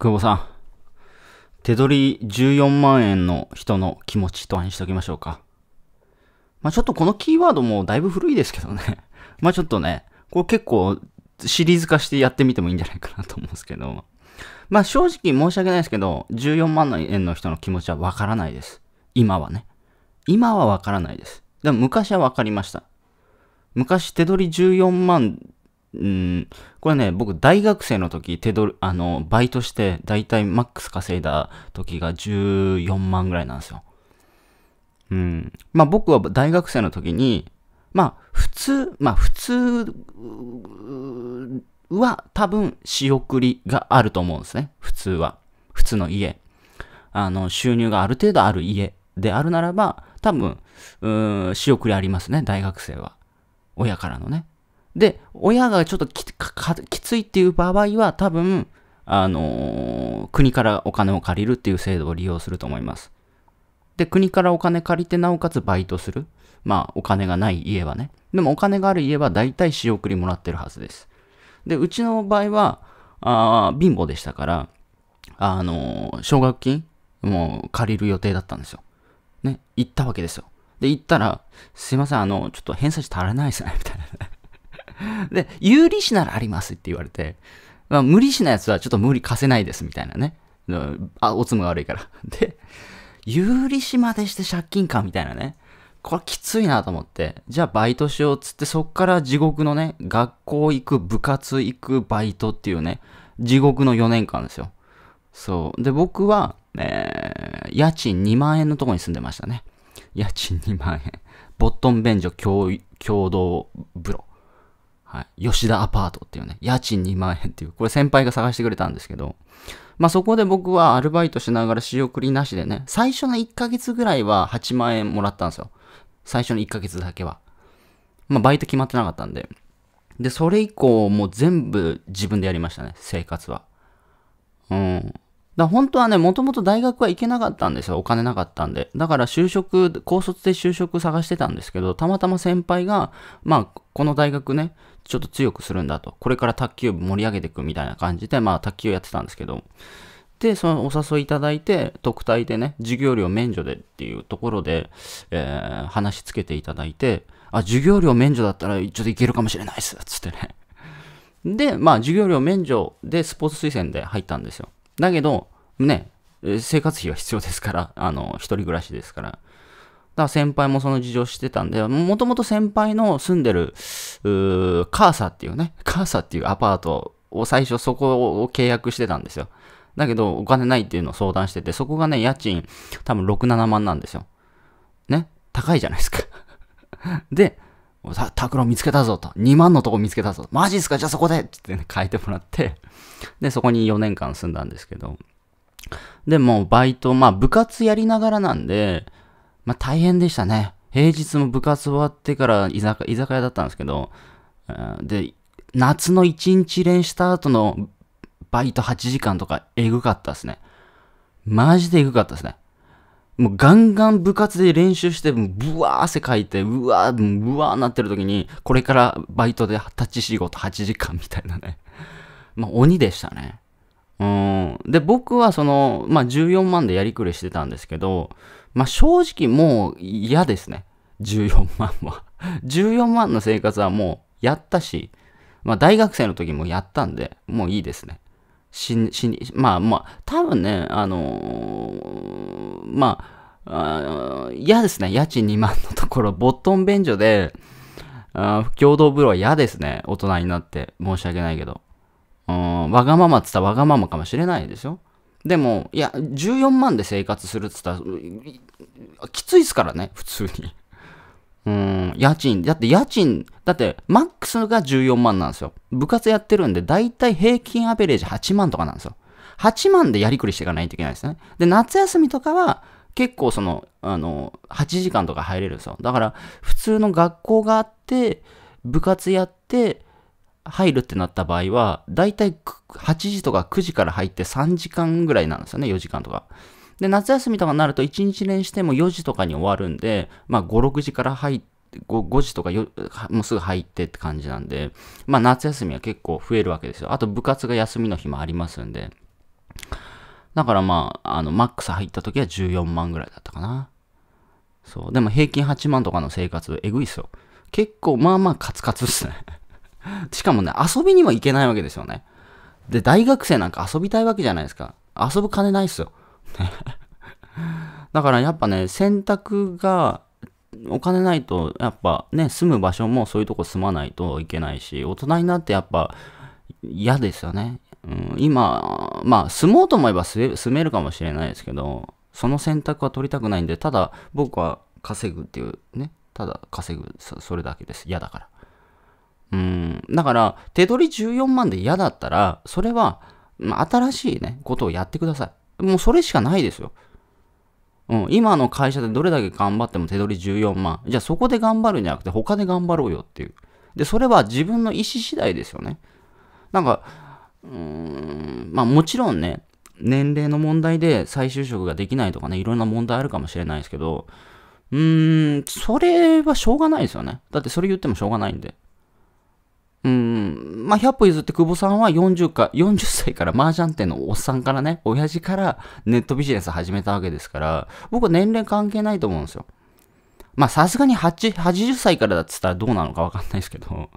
久保さん、手取り14万円の人の気持ちとにしておきましょうか。まあ、ちょっとこのキーワードもだいぶ古いですけどね。まあ、ちょっとね、これ結構シリーズ化してやってみてもいいんじゃないかなと思うんですけど。まあ、正直申し訳ないですけど、14万円の人の気持ちはわからないです。今はね。今はわからないです。でも昔はわかりました。昔手取り14万うん、これね、僕大学生の時、手取あの、バイトして、だいたいマックス稼いだ時が14万ぐらいなんですよ。うん。まあ僕は大学生の時に、まあ普通、まあ普通は多分仕送りがあると思うんですね。普通は。普通の家。あの、収入がある程度ある家であるならば、多分、うん、仕送りありますね、大学生は。親からのね。で、親がちょっときついっていう場合は、多分、あのー、国からお金を借りるっていう制度を利用すると思います。で、国からお金借りて、なおかつバイトする。まあ、お金がない家はね。でも、お金がある家は大体仕送りもらってるはずです。で、うちの場合は、あ貧乏でしたから、あのー、奨学金も借りる予定だったんですよ。ね、行ったわけですよ。で、行ったら、すいません、あの、ちょっと偏差値足らないですね、みたいな。で、有利子ならありますって言われて、まあ、無利子なやつはちょっと無理貸せないですみたいなね。あ、おつむが悪いから。で、有利子までして借金かみたいなね。これきついなと思って。じゃあバイトしようっつって、そっから地獄のね、学校行く、部活行く、バイトっていうね、地獄の4年間ですよ。そう。で、僕は、えー、家賃2万円のとこに住んでましたね。家賃2万円。ボットン便所共共同風呂。はい、吉田アパートっていうね、家賃2万円っていう、これ先輩が探してくれたんですけど、まあそこで僕はアルバイトしながら仕送りなしでね、最初の1ヶ月ぐらいは8万円もらったんですよ。最初の1ヶ月だけは。まあバイト決まってなかったんで。で、それ以降もう全部自分でやりましたね、生活は。うん。だ本当はね、もともと大学は行けなかったんですよ。お金なかったんで。だから就職、高卒で就職探してたんですけど、たまたま先輩が、まあ、この大学ね、ちょっと強くするんだと。これから卓球部盛り上げていくみたいな感じで、まあ卓球やってたんですけど。で、そのお誘いいただいて、特待でね、授業料免除でっていうところで、えー、話つけていただいて、あ、授業料免除だったらちょっといけるかもしれないっす、つってね。で、まあ、授業料免除でスポーツ推薦で入ったんですよ。だけど、ね、生活費は必要ですから、あの、一人暮らしですから、から先輩もその事情してたんで、もともと先輩の住んでる、カーサっていうね、カーサっていうアパートを最初そこを契約してたんですよ。だけどお金ないっていうのを相談してて、そこがね、家賃多分6、7万なんですよ。ね、高いじゃないですか で、さ、クロ見つけたぞと。2万のとこ見つけたぞ。マジっすかじゃあそこでってね、変えてもらってで、そこに4年間住んだんですけど。で、もバイト、まあ部活やりながらなんで、まあ大変でしたね。平日も部活終わってから居酒居酒屋だったんですけど、で、夏の1日練した後のバイト8時間とかえぐかったですね。マジでえぐかったですね。もうガンガン部活で練習して、ブワー汗かいて、うわー、ブワーなってる時に、これからバイトで立ち仕事8時間みたいなね。まあ鬼でしたね。うん。で、僕はその、まあ14万でやりくりしてたんですけど、まあ、正直もう嫌ですね。14万は。14 万の生活はもうやったし、まあ、大学生の時もやったんで、もういいですね。死に、死に、まあまあ、多分ね、あのー、まあ、嫌ですね。家賃2万のところ、ボットン便所で、あ共同風呂は嫌ですね。大人になって。申し訳ないけど。うん、わがままって言ったらわがままかもしれないでしょでも、いや、14万で生活するっ言ったら、きついっすからね、普通に。うん、家賃、だって家賃、だってマックスが14万なんですよ。部活やってるんで、だいたい平均アベレージ8万とかなんですよ。8万でやりくりしていかないといけないですね。で、夏休みとかは、結構その、あの、8時間とか入れるんですよ。だから、普通の学校があって、部活やって、入るってなった場合は、だいたい8時とか9時から入って3時間ぐらいなんですよね、4時間とか。で、夏休みとかになると1日練しても4時とかに終わるんで、まあ5、6時から入って、5, 5時とかもうすぐ入ってって感じなんで、まあ夏休みは結構増えるわけですよ。あと部活が休みの日もありますんで。だからまあ、あの、マックス入った時は14万ぐらいだったかな。そう。でも平均8万とかの生活、えぐいっすよ。結構、まあまあカツカツっすね しかもね、遊びにも行けないわけですよね。で、大学生なんか遊びたいわけじゃないですか。遊ぶ金ないっすよ。だからやっぱね、選択が、お金ないと、やっぱね、住む場所もそういうとこ住まないといけないし、大人になってやっぱ嫌ですよね。うん、今、まあ、住もうと思えば住めるかもしれないですけど、その選択は取りたくないんで、ただ僕は稼ぐっていうね、ただ稼ぐ、それだけです。嫌だから。うん。だから、手取り14万で嫌だったら、それは、まあ、新しいね、ことをやってください。もうそれしかないですよ。うん、今の会社でどれだけ頑張っても手取り14万。じゃあそこで頑張るんじゃなくて他で頑張ろうよっていう。で、それは自分の意思次第ですよね。なんか、うーん、まあもちろんね、年齢の問題で再就職ができないとかね、いろんな問題あるかもしれないですけど、うーん、それはしょうがないですよね。だってそれ言ってもしょうがないんで。うん、まあ、100歩譲って久保さんは40か、40歳から麻雀店のおっさんからね、親父からネットビジネス始めたわけですから、僕は年齢関係ないと思うんですよ。まあ、さすがに8 80歳からだっ言ったらどうなのかわかんないですけど、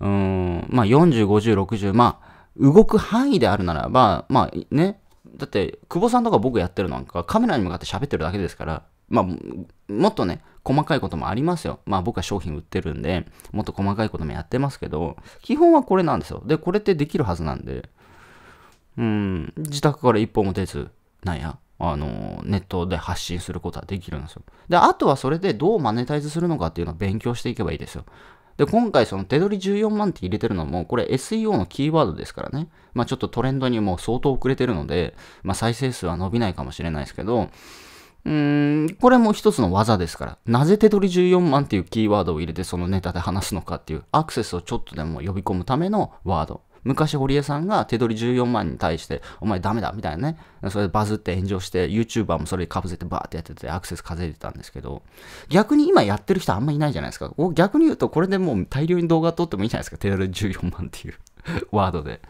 うん、まあ、40、50、60、まあ、動く範囲であるならば、まあね、だって、久保さんとか僕やってるなんかカメラに向かって喋ってるだけですから、まあ、もっとね、細かいこともありますよ。まあ僕は商品売ってるんで、もっと細かいこともやってますけど、基本はこれなんですよ。で、これってできるはずなんで、うん、自宅から一歩も出ず、なんや、あの、ネットで発信することはできるんですよ。で、あとはそれでどうマネタイズするのかっていうのを勉強していけばいいですよ。で、今回その手取り14万って入れてるのも、これ SEO のキーワードですからね。まあちょっとトレンドにも相当遅れてるので、まあ再生数は伸びないかもしれないですけど、うん、これも一つの技ですから。なぜ手取り14万っていうキーワードを入れてそのネタで話すのかっていう、アクセスをちょっとでも呼び込むためのワード。昔堀江さんが手取り14万に対して、お前ダメだみたいなね。それでバズって炎上して、YouTuber もそれに被せてバーってやっててアクセス稼いでたんですけど、逆に今やってる人あんまいないじゃないですか。逆に言うとこれでもう大量に動画撮ってもいいじゃないですか。手取り14万っていうワードで。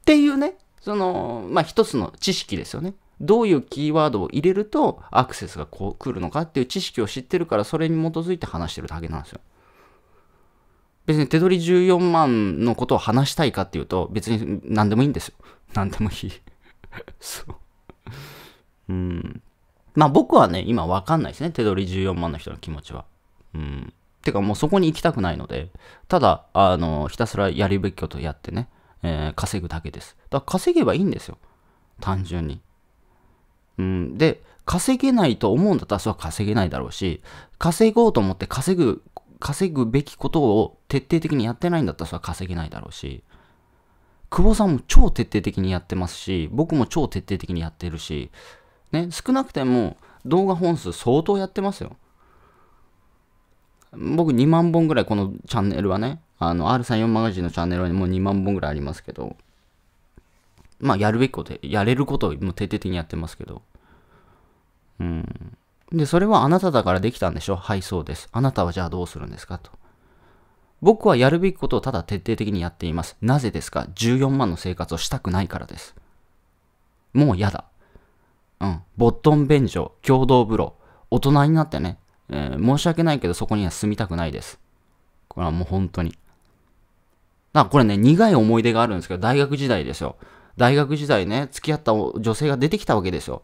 っていうね、その、まあ、一つの知識ですよね。どういうキーワードを入れるとアクセスがこう来るのかっていう知識を知ってるからそれに基づいて話してるだけなんですよ。別に手取り14万のことを話したいかっていうと別に何でもいいんですよ。何でもいい そう。うん。まあ僕はね、今わかんないですね。手取り14万の人の気持ちは。うん。てかもうそこに行きたくないので、ただ、あの、ひたすらやるべきことやってね、えー、稼ぐだけです。だから稼げばいいんですよ。単純に。うん、で、稼げないと思うんだったらそれは稼げないだろうし、稼ごうと思って稼ぐ、稼ぐべきことを徹底的にやってないんだったらそれは稼げないだろうし、久保さんも超徹底的にやってますし、僕も超徹底的にやってるし、ね、少なくても動画本数相当やってますよ。僕2万本ぐらいこのチャンネルはね、あの、R34 マガジンのチャンネルはもう2万本ぐらいありますけど、まあ、やるべきこと、やれることをもう徹底的にやってますけど。うん。で、それはあなただからできたんでしょはい、そうです。あなたはじゃあどうするんですかと。僕はやるべきことをただ徹底的にやっています。なぜですか ?14 万の生活をしたくないからです。もう嫌だ。うん。ボットン便所、共同風呂、大人になってね、えー、申し訳ないけどそこには住みたくないです。これはもう本当に。だからこれね、苦い思い出があるんですけど、大学時代ですよ。大学時代ね、付き合った女性が出てきたわけですよ。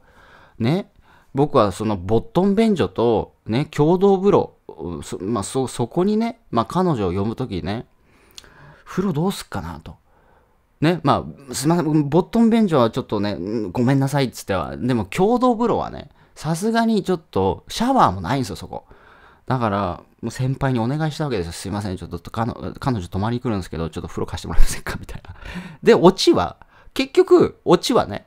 ね。僕はそのボットン便所と、ね、共同風呂、そ,、まあ、そそこにね、まあ、彼女を呼ぶときね、風呂どうすっかなと。ね、まあ、すみません、ボットン便所はちょっとね、ごめんなさいっつっては、でも共同風呂はね、さすがにちょっとシャワーもないんですよ、そこ。だから、もう先輩にお願いしたわけですよ。すいません、ちょっと彼女泊まりに来るんですけど、ちょっと風呂貸してもらえませんかみたいな。で、オチは、結局、オチはね、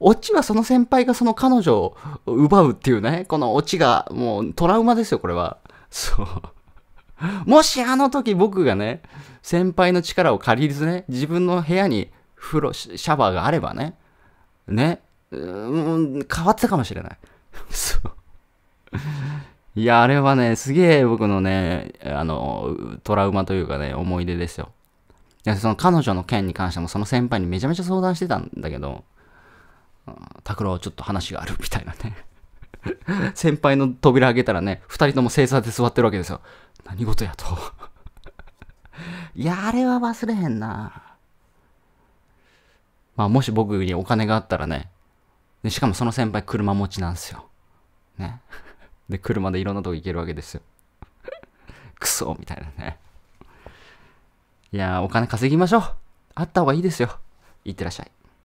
オチはその先輩がその彼女を奪うっていうね、このオチがもうトラウマですよ、これは。そう。もしあの時僕がね、先輩の力を借りずね、自分の部屋に風呂、シャワーがあればね、ね、うん、変わってたかもしれない。そう。いや、あれはね、すげえ僕のね、あの、トラウマというかね、思い出ですよ。で、その彼女の件に関してもその先輩にめちゃめちゃ相談してたんだけど、拓郎ちょっと話があるみたいなね。先輩の扉開けたらね、二人とも正座で座ってるわけですよ。何事やと。いや、あれは忘れへんな。まあ、もし僕にお金があったらね、でしかもその先輩車持ちなんですよ。ね。で、車でいろんなとこ行けるわけですよ。クソみたいなね。いやお金稼ぎましょう。あった方がいいですよ。いってらっしゃい。